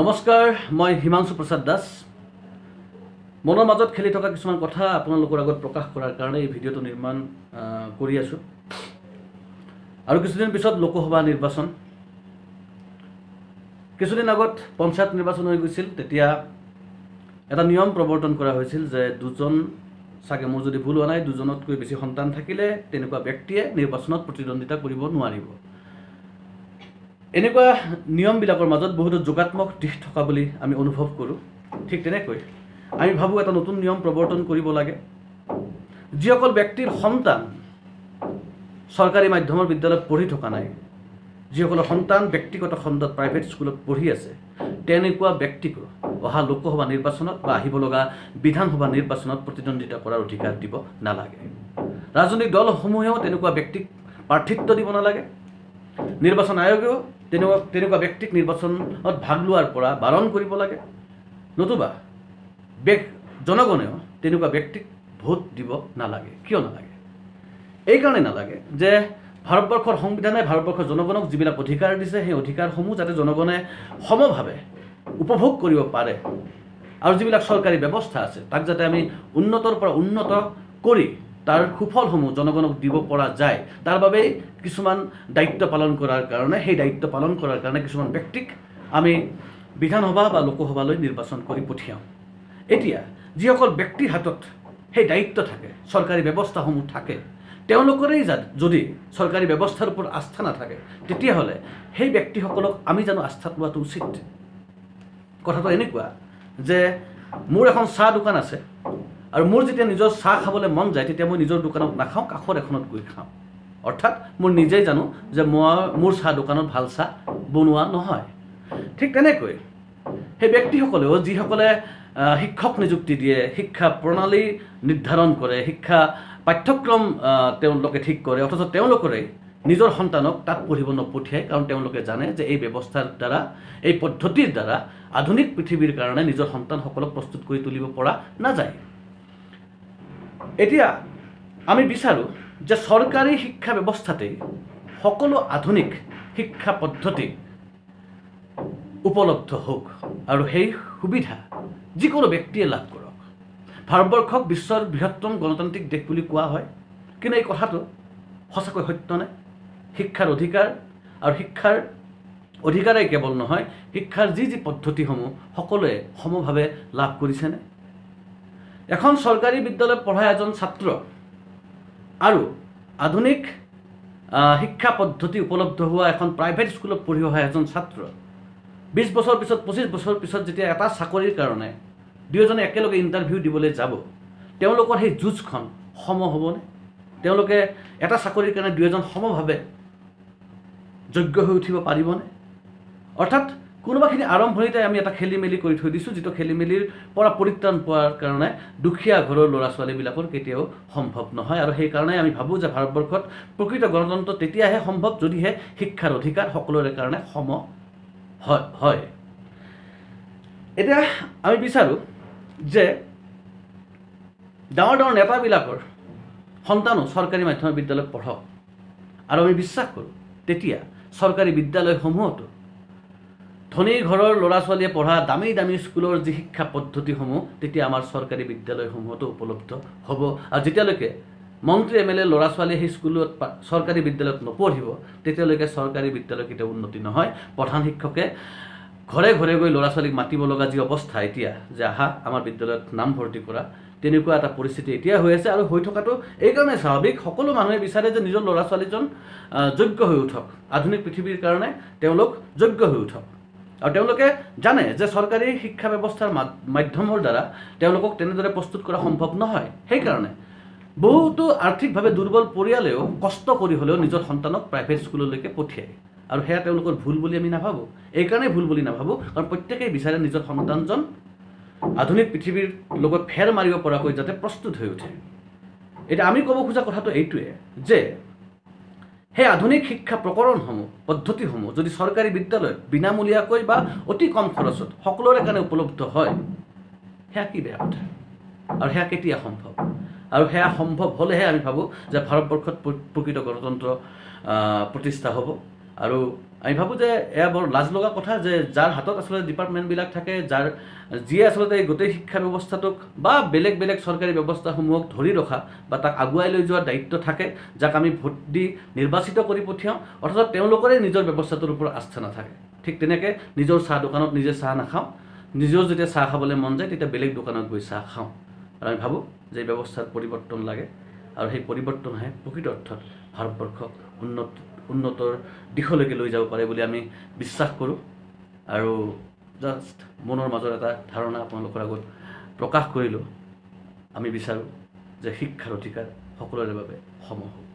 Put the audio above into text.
নমস্কাৰ মই হিমাংশু প্ৰসাদ দাস মনৰ মাজত খেলি থকা কিছুমান কথা আপোনালোকৰ আগত প্ৰকাশ কৰাৰ কাৰণে এই ভিডিঅ'টো নিৰ্মাণ কৰি আছোঁ আৰু কিছুদিন পিছত লোকসভা নিৰ্বাচন কিছুদিন আগত পঞ্চায়ত নিৰ্বাচন হৈ গৈছিল তেতিয়া এটা নিয়ম প্ৰৱৰ্তন কৰা হৈছিল যে দুজন চাগে মোৰ যদি ভুল হোৱা নাই দুজনতকৈ বেছি সন্তান থাকিলে তেনেকুৱা ব্যক্তিয়ে নিৰ্বাচনত প্ৰতিদ্বন্দ্বিতা কৰিব নোৱাৰিব এনেকুৱা নিয়মবিলাকৰ মাজত বহুতো যোগাত্মক দিশ থকা বুলি আমি অনুভৱ কৰোঁ ঠিক তেনেকৈ আমি ভাবোঁ এটা নতুন নিয়ম প্ৰৱৰ্তন কৰিব লাগে যিসকল ব্যক্তিৰ সন্তান চৰকাৰী মাধ্যমৰ বিদ্যালয়ত পঢ়ি থকা নাই যিসকলৰ সন্তান ব্যক্তিগত খণ্ডত প্ৰাইভেট স্কুলত পঢ়ি আছে তেনেকুৱা ব্যক্তিকো অহা লোকসভা নিৰ্বাচনত বা আহিব লগা বিধানসভা নিৰ্বাচনত প্ৰতিদ্বন্দ্বিতা কৰাৰ অধিকাৰ দিব নালাগে ৰাজনৈতিক দলসমূহেও তেনেকুৱা ব্যক্তিক প্ৰাৰ্থিত্ব দিব নালাগে নিৰ্বাচন আয়োগেও তেনেকুৱা তেনেকুৱা ব্যক্তিক নিৰ্বাচনত ভাগ লোৱাৰ পৰা বাৰণ কৰিব লাগে নতুবা জনগণেও তেনেকুৱা ব্যক্তিক ভোট দিব নালাগে কিয় নালাগে এইকাৰণে নালাগে যে ভাৰতবৰ্ষৰ সংবিধানে ভাৰতবৰ্ষৰ জনগণক যিবিলাক অধিকাৰ দিছে সেই অধিকাৰসমূহ যাতে জনগণে সমভাৱে উপভোগ কৰিব পাৰে আৰু যিবিলাক চৰকাৰী ব্যৱস্থা আছে তাক যাতে আমি উন্নতৰ পৰা উন্নত কৰি তাৰ সুফলসমূহ জনগণক দিব পৰা যায় তাৰ বাবে কিছুমান দায়িত্ব পালন কৰাৰ কাৰণে সেই দায়িত্ব পালন কৰাৰ কাৰণে কিছুমান ব্যক্তিক আমি বিধানসভা বা লোকসভালৈ নিৰ্বাচন কৰি পঠিয়াওঁ এতিয়া যিসকল ব্যক্তিৰ হাতত সেই দায়িত্ব থাকে চৰকাৰী ব্যৱস্থাসমূহ থাকে তেওঁলোকৰেই যদি চৰকাৰী ব্যৱস্থাৰ ওপৰত আস্থা নাথাকে তেতিয়াহ'লে সেই ব্যক্তিসকলক আমি জানো আস্থা লোৱাটো উচিত কথাটো এনেকুৱা যে মোৰ এখন চাহ দোকান আছে আৰু মোৰ যেতিয়া নিজৰ চাহ খাবলৈ মন যায় তেতিয়া মই নিজৰ দোকানত নাখাওঁ কাষৰ এখনত গৈ খাওঁ অৰ্থাৎ মোৰ নিজেই জানো যে মই মোৰ চাহ দোকানত ভাল চাহ বনোৱা নহয় ঠিক তেনেকৈ সেই ব্যক্তিসকলেও যিসকলে শিক্ষক নিযুক্তি দিয়ে শিক্ষা প্ৰণালী নিৰ্ধাৰণ কৰে শিক্ষা পাঠ্যক্ৰম তেওঁলোকে ঠিক কৰে অথচ তেওঁলোকৰে নিজৰ সন্তানক তাত পঢ়িব নপঠিয়াই কাৰণ তেওঁলোকে জানে যে এই ব্যৱস্থাৰ দ্বাৰা এই পদ্ধতিৰ দ্বাৰা আধুনিক পৃথিৱীৰ কাৰণে নিজৰ সন্তানসকলক প্ৰস্তুত কৰি তুলিব পৰা নাযায় এতিয়া আমি বিচাৰোঁ যে চৰকাৰী শিক্ষা ব্যৱস্থাতেই সকলো আধুনিক শিক্ষা পদ্ধতি উপলব্ধ হওক আৰু সেই সুবিধা যিকোনো ব্যক্তিয়ে লাভ কৰক ভাৰতবৰ্ষক বিশ্বৰ বৃহত্তম গণতান্ত্ৰিক দেশ বুলি কোৱা হয় কিন্তু এই কথাটো সঁচাকৈ সত্য নাই শিক্ষাৰ অধিকাৰ আৰু শিক্ষাৰ অধিকাৰেই কেৱল নহয় শিক্ষাৰ যি যি পদ্ধতিসমূহ সকলোৱে সমভাৱে লাভ কৰিছেনে এখন চৰকাৰী বিদ্যালয়ত পঢ়া এজন ছাত্ৰ আৰু আধুনিক শিক্ষা পদ্ধতি উপলব্ধ হোৱা এখন প্ৰাইভেট স্কুলত পঢ়ি অহা এজন ছাত্ৰ বিছ বছৰ পিছত পঁচিছ বছৰ পিছত যেতিয়া এটা চাকৰিৰ কাৰণে দুয়োজনে একেলগে ইণ্টাৰভিউ দিবলৈ যাব তেওঁলোকৰ সেই যুঁজখন সম হ'বনে তেওঁলোকে এটা চাকৰিৰ কাৰণে দুয়োজন সমভাৱে যোগ্য হৈ উঠিব পাৰিবনে অৰ্থাৎ কোনোবাখিনি আৰম্ভণিতে আমি এটা খেলি মেলি কৰি থৈ দিছোঁ যিটো খেলি মেলিৰ পৰা পৰিত্ৰাণ পোৱাৰ কাৰণে দুখীয়া ঘৰৰ ল'ৰা ছোৱালীবিলাকৰ কেতিয়াও সম্ভৱ নহয় আৰু সেইকাৰণে আমি ভাবোঁ যে ভাৰতবৰ্ষত প্ৰকৃত গণতন্ত্ৰ তেতিয়াহে সম্ভৱ যদিহে শিক্ষাৰ অধিকাৰ সকলোৰে কাৰণে সম হয় হয় এতিয়া আমি বিচাৰোঁ যে ডাঙৰ ডাঙৰ নেতাবিলাকৰ সন্তানো চৰকাৰী মাধ্যমিক বিদ্যালয়ত পঢ়ক আৰু আমি বিশ্বাস কৰোঁ তেতিয়া চৰকাৰী বিদ্যালয়সমূহতো ধনী ঘৰৰ ল'ৰা ছোৱালীয়ে পঢ়া দামী দামী স্কুলৰ যি শিক্ষা পদ্ধতিসমূহ তেতিয়া আমাৰ চৰকাৰী বিদ্যালয়সমূহতো উপলব্ধ হ'ব আৰু যেতিয়ালৈকে মন্ত্ৰী এম এল এ ল'ৰা ছোৱালীয়ে সেই স্কুলত চৰকাৰী বিদ্যালয়ত নপঢ়িব তেতিয়ালৈকে চৰকাৰী বিদ্যালয় কেতিয়াও উন্নতি নহয় প্ৰধান শিক্ষকে ঘৰে ঘৰে গৈ ল'ৰা ছোৱালীক মাতিব লগা যি অৱস্থা এতিয়া যে আহা আমাৰ বিদ্যালয়ত নামভৰ্তি কৰা তেনেকুৱা এটা পৰিস্থিতি এতিয়া হৈ আছে আৰু হৈ থকাটো এইকাৰণে স্বাভাৱিক সকলো মানুহে বিচাৰে যে নিজৰ ল'ৰা ছোৱালীজন যোগ্য হৈ উঠক আধুনিক পৃথিৱীৰ কাৰণে তেওঁলোক যোগ্য হৈ উঠক আৰু তেওঁলোকে জানে যে চৰকাৰী শিক্ষা ব্যৱস্থাৰ মাধ্যমৰ দ্বাৰা তেওঁলোকক তেনেদৰে প্ৰস্তুত কৰা সম্ভৱ নহয় সেইকাৰণে বহুতো আৰ্থিকভাৱে দুৰ্বল পৰিয়ালেও কষ্ট কৰি হ'লেও নিজৰ সন্তানক প্ৰাইভেট স্কুললৈকে পঠিয়ায় আৰু সেয়া তেওঁলোকৰ ভুল বুলি আমি নাভাবোঁ এইকাৰণেই ভুল বুলি নাভাবোঁ কাৰণ প্ৰত্যেকেই বিচাৰে নিজৰ সন্তানজন আধুনিক পৃথিৱীৰ লগত ফেৰ মাৰিব পৰাকৈ যাতে প্ৰস্তুত হৈ উঠে এতিয়া আমি ক'ব খোজা কথাটো এইটোৱে যে সেই আধুনিক শিক্ষা প্ৰকৰণসমূহ পদ্ধতিসমূহ যদি চৰকাৰী বিদ্যালয়ত বিনামূলীয়াকৈ বা অতি কম খৰচত সকলোৰে কাৰণে উপলব্ধ হয় সেয়া কি বেয়া কথা আৰু সেয়া কেতিয়া সম্ভৱ আৰু সেয়া সম্ভৱ হ'লেহে আমি ভাবোঁ যে ভাৰতবৰ্ষত প্ৰকৃত গণতন্ত্ৰ প্ৰতিষ্ঠা হ'ব আৰু আমি ভাবোঁ যে এয়া বৰ লাজ লগা কথা যে যাৰ হাতত আচলতে ডিপাৰ্টমেণ্টবিলাক থাকে যাৰ যিয়ে আচলতে গোটেই শিক্ষা ব্যৱস্থাটোক বা বেলেগ বেলেগ চৰকাৰী ব্যৱস্থাসমূহক ধৰি ৰখা বা তাক আগুৱাই লৈ যোৱাৰ দায়িত্ব থাকে যাক আমি ভোট দি নিৰ্বাচিত কৰি পঠিয়াওঁ অৰ্থাৎ তেওঁলোকৰে নিজৰ ব্যৱস্থাটোৰ ওপৰত আস্থা নাথাকে ঠিক তেনেকৈ নিজৰ চাহ দোকানত নিজে চাহ নাখাওঁ নিজৰ যেতিয়া চাহ খাবলৈ মন যায় তেতিয়া বেলেগ দোকানত গৈ চাহ খাওঁ আৰু আমি ভাবোঁ যে ব্যৱস্থাত পৰিৱৰ্তন লাগে আৰু সেই পৰিৱৰ্তনহে প্ৰকৃত অৰ্থত ভাৰতবৰ্ষক উন্নত উন্নতৰ দিশলৈকে লৈ যাব পাৰে বুলি আমি বিশ্বাস কৰোঁ আৰু জাষ্ট মনৰ মাজত এটা ধাৰণা আপোনালোকৰ আগত প্ৰকাশ কৰিলোঁ আমি বিচাৰোঁ যে শিক্ষাৰ অধিকাৰ সকলোৰে বাবে সম হ'ব